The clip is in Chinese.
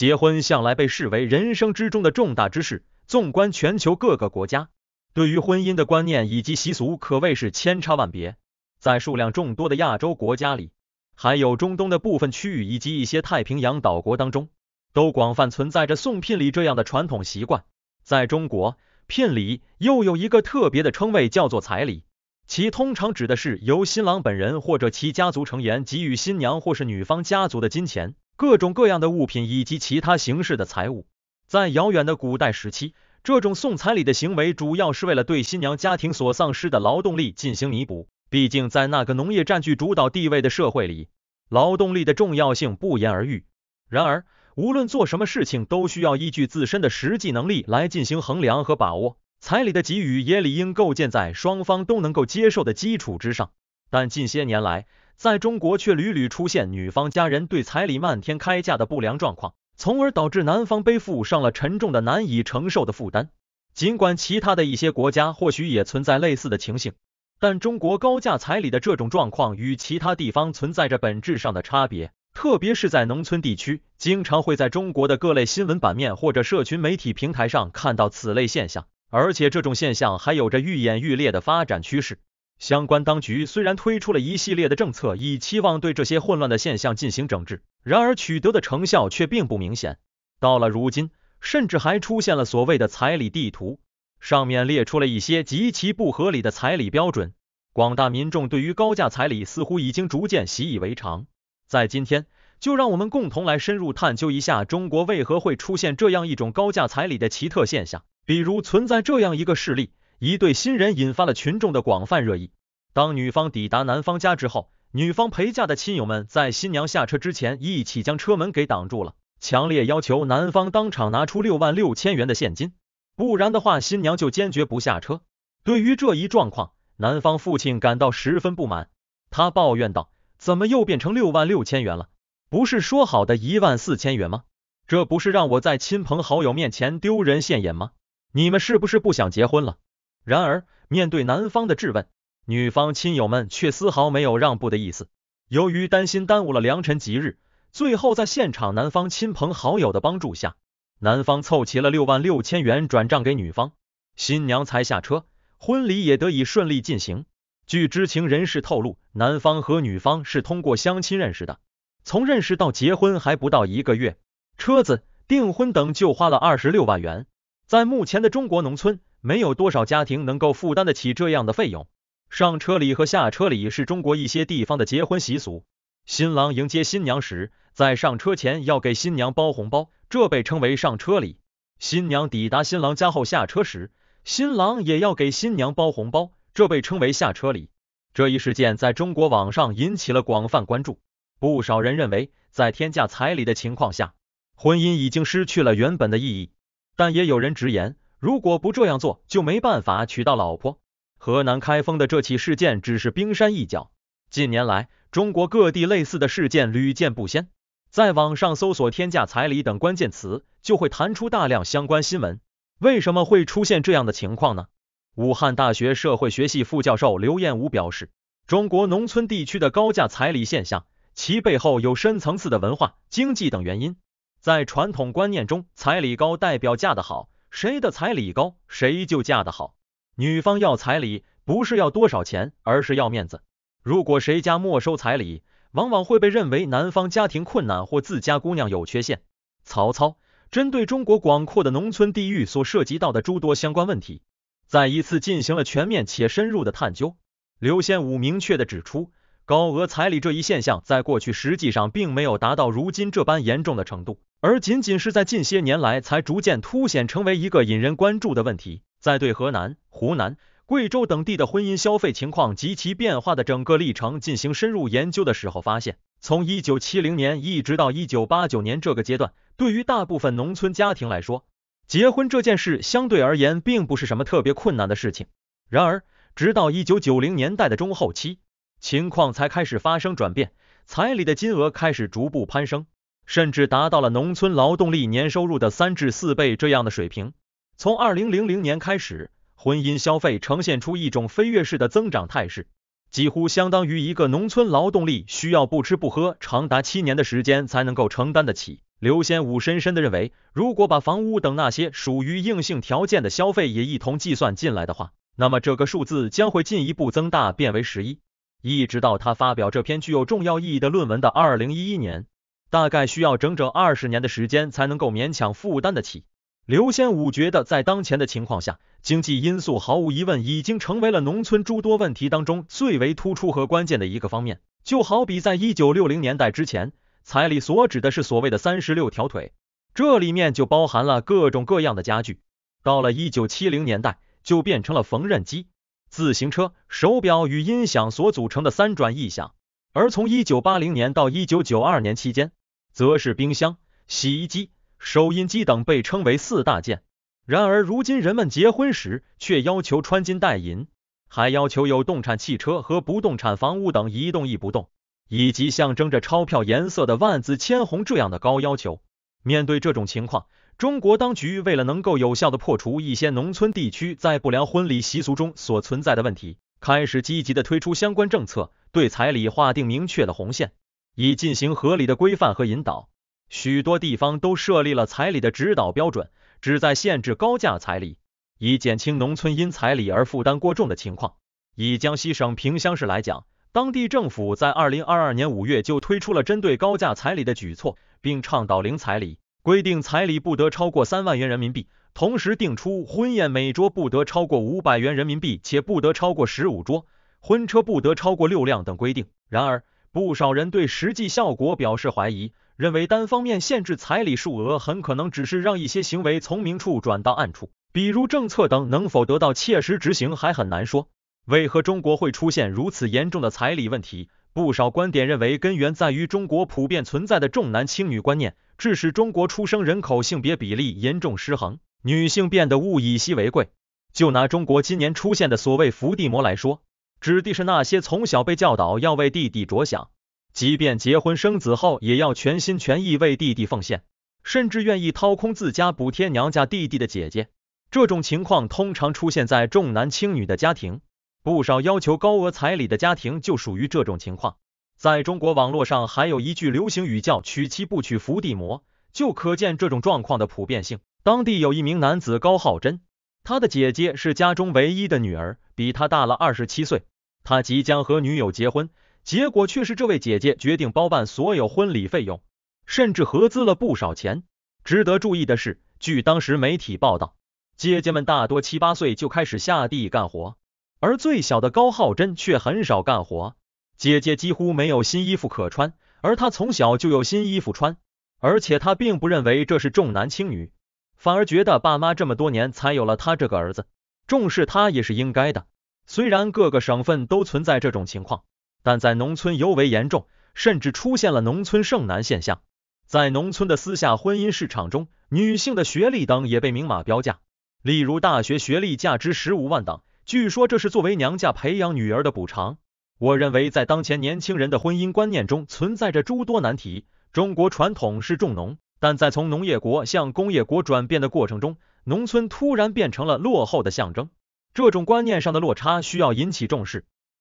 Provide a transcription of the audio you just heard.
结婚向来被视为人生之中的重大之事。纵观全球各个国家，对于婚姻的观念以及习俗可谓是千差万别。在数量众多的亚洲国家里，还有中东的部分区域以及一些太平洋岛国当中，都广泛存在着送聘礼这样的传统习惯。在中国，聘礼又有一个特别的称谓，叫做彩礼，其通常指的是由新郎本人或者其家族成员给予新娘或是女方家族的金钱。各种各样的物品以及其他形式的财物，在遥远的古代时期，这种送彩礼的行为主要是为了对新娘家庭所丧失的劳动力进行弥补。毕竟，在那个农业占据主导地位的社会里，劳动力的重要性不言而喻。然而，无论做什么事情，都需要依据自身的实际能力来进行衡量和把握。彩礼的给予也理应构建在双方都能够接受的基础之上。但近些年来，在中国却屡屡出现女方家人对彩礼漫天开价的不良状况，从而导致男方背负上了沉重的难以承受的负担。尽管其他的一些国家或许也存在类似的情形，但中国高价彩礼的这种状况与其他地方存在着本质上的差别，特别是在农村地区，经常会在中国的各类新闻版面或者社群媒体平台上看到此类现象，而且这种现象还有着愈演愈烈的发展趋势。相关当局虽然推出了一系列的政策，以期望对这些混乱的现象进行整治，然而取得的成效却并不明显。到了如今，甚至还出现了所谓的彩礼地图，上面列出了一些极其不合理的彩礼标准。广大民众对于高价彩礼似乎已经逐渐习以为常。在今天，就让我们共同来深入探究一下中国为何会出现这样一种高价彩礼的奇特现象。比如存在这样一个事例。一对新人引发了群众的广泛热议。当女方抵达男方家之后，女方陪嫁的亲友们在新娘下车之前，一起将车门给挡住了，强烈要求男方当场拿出六万六千元的现金，不然的话，新娘就坚决不下车。对于这一状况，男方父亲感到十分不满，他抱怨道：“怎么又变成六万六千元了？不是说好的一万四千元吗？这不是让我在亲朋好友面前丢人现眼吗？你们是不是不想结婚了？”然而，面对男方的质问，女方亲友们却丝毫没有让步的意思。由于担心耽误了良辰吉日，最后在现场男方亲朋好友的帮助下，男方凑齐了六万六千元转账给女方，新娘才下车，婚礼也得以顺利进行。据知情人士透露，男方和女方是通过相亲认识的，从认识到结婚还不到一个月，车子、订婚等就花了二十六万元。在目前的中国农村。没有多少家庭能够负担得起这样的费用。上车礼和下车礼是中国一些地方的结婚习俗。新郎迎接新娘时，在上车前要给新娘包红包，这被称为上车礼；新娘抵达新郎家后下车时，新郎也要给新娘包红包，这被称为下车礼。这一事件在中国网上引起了广泛关注。不少人认为，在天价彩礼的情况下，婚姻已经失去了原本的意义。但也有人直言。如果不这样做，就没办法娶到老婆。河南开封的这起事件只是冰山一角，近年来中国各地类似的事件屡见不鲜。在网上搜索“天价彩礼”等关键词，就会弹出大量相关新闻。为什么会出现这样的情况呢？武汉大学社会学系副教授刘彦武表示，中国农村地区的高价彩礼现象，其背后有深层次的文化、经济等原因。在传统观念中，彩礼高代表嫁得好。谁的彩礼高，谁就嫁得好。女方要彩礼，不是要多少钱，而是要面子。如果谁家没收彩礼，往往会被认为男方家庭困难或自家姑娘有缺陷。曹操针对中国广阔的农村地域所涉及到的诸多相关问题，在一次进行了全面且深入的探究。刘献武明确的指出。高额彩礼这一现象，在过去实际上并没有达到如今这般严重的程度，而仅仅是在近些年来才逐渐凸显成为一个引人关注的问题。在对河南、湖南、贵州等地的婚姻消费情况及其变化的整个历程进行深入研究的时候，发现，从一九七零年一直到一九八九年这个阶段，对于大部分农村家庭来说，结婚这件事相对而言并不是什么特别困难的事情。然而，直到一九九零年代的中后期。情况才开始发生转变，彩礼的金额开始逐步攀升，甚至达到了农村劳动力年收入的三至四倍这样的水平。从二零零零年开始，婚姻消费呈现出一种飞跃式的增长态势，几乎相当于一个农村劳动力需要不吃不喝长达七年的时间才能够承担得起。刘先武深深的认为，如果把房屋等那些属于硬性条件的消费也一同计算进来的话，那么这个数字将会进一步增大，变为十一。一直到他发表这篇具有重要意义的论文的二零一一年，大概需要整整二十年的时间才能够勉强负担得起。刘先武觉得，在当前的情况下，经济因素毫无疑问已经成为了农村诸多问题当中最为突出和关键的一个方面。就好比在一九六零年代之前，彩礼所指的是所谓的三十六条腿，这里面就包含了各种各样的家具；到了一九七零年代，就变成了缝纫机。自行车、手表与音响所组成的三转一响，而从一九八零年到一九九二年期间，则是冰箱、洗衣机、收音机等被称为四大件。然而，如今人们结婚时却要求穿金戴银，还要求有动产汽车和不动产房屋等一动一不动，以及象征着钞票颜色的万紫千红这样的高要求。面对这种情况，中国当局为了能够有效的破除一些农村地区在不良婚礼习俗中所存在的问题，开始积极的推出相关政策，对彩礼划定明确的红线，以进行合理的规范和引导。许多地方都设立了彩礼的指导标准，旨在限制高价彩礼，以减轻农村因彩礼而负担过重的情况。以江西省萍乡市来讲，当地政府在二零二二年五月就推出了针对高价彩礼的举措，并倡导零彩礼。规定彩礼不得超过三万元人民币，同时定出婚宴每桌不得超过五百元人民币，且不得超过十五桌，婚车不得超过六辆等规定。然而，不少人对实际效果表示怀疑，认为单方面限制彩礼数额很可能只是让一些行为从明处转到暗处，比如政策等能否得到切实执行还很难说。为何中国会出现如此严重的彩礼问题？不少观点认为，根源在于中国普遍存在的重男轻女观念，致使中国出生人口性别比例严重失衡，女性变得物以稀为贵。就拿中国今年出现的所谓“伏地魔”来说，指的是那些从小被教导要为弟弟着想，即便结婚生子后，也要全心全意为弟弟奉献，甚至愿意掏空自家补贴娘家弟弟的姐姐。这种情况通常出现在重男轻女的家庭。不少要求高额彩礼的家庭就属于这种情况。在中国网络上还有一句流行语叫“娶妻不娶伏地魔”，就可见这种状况的普遍性。当地有一名男子高浩真，他的姐姐是家中唯一的女儿，比他大了二十七岁。他即将和女友结婚，结果却是这位姐姐决定包办所有婚礼费用，甚至合资了不少钱。值得注意的是，据当时媒体报道，姐姐们大多七八岁就开始下地干活。而最小的高浩真却很少干活，姐姐几乎没有新衣服可穿，而她从小就有新衣服穿，而且她并不认为这是重男轻女，反而觉得爸妈这么多年才有了他这个儿子，重视他也是应该的。虽然各个省份都存在这种情况，但在农村尤为严重，甚至出现了农村剩男现象。在农村的私下婚姻市场中，女性的学历等也被明码标价，例如大学学历价值十五万等。据说这是作为娘家培养女儿的补偿。我认为，在当前年轻人的婚姻观念中存在着诸多难题。中国传统是重农，但在从农业国向工业国转变的过程中，农村突然变成了落后的象征。这种观念上的落差需要引起重视。